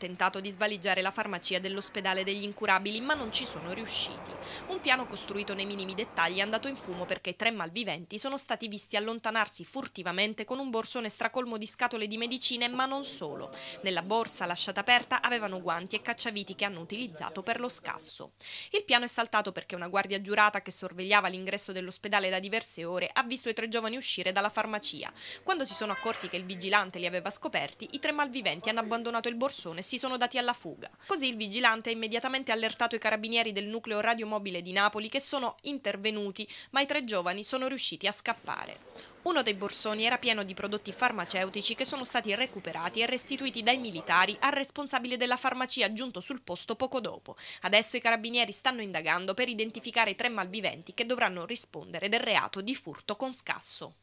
tentato di svaligiare la farmacia dell'ospedale degli incurabili, ma non ci sono riusciti. Un piano costruito nei minimi dettagli è andato in fumo perché tre malviventi sono stati visti allontanarsi furtivamente con un borsone stracolmo di scatole di medicine, ma non solo. Nella borsa lasciata aperta avevano guanti e cacciaviti che hanno utilizzato per lo scasso. Il piano è saltato perché una guardia giurata che sorvegliava l'ingresso dell'ospedale da diverse ore ha visto i tre giovani uscire dalla farmacia. Quando si sono accorti che il vigilante li aveva scoperti, i tre malviventi hanno abbandonato il borsone si sono dati alla fuga. Così il vigilante ha immediatamente allertato i carabinieri del nucleo radiomobile di Napoli che sono intervenuti, ma i tre giovani sono riusciti a scappare. Uno dei borsoni era pieno di prodotti farmaceutici che sono stati recuperati e restituiti dai militari al responsabile della farmacia giunto sul posto poco dopo. Adesso i carabinieri stanno indagando per identificare i tre malviventi che dovranno rispondere del reato di furto con scasso.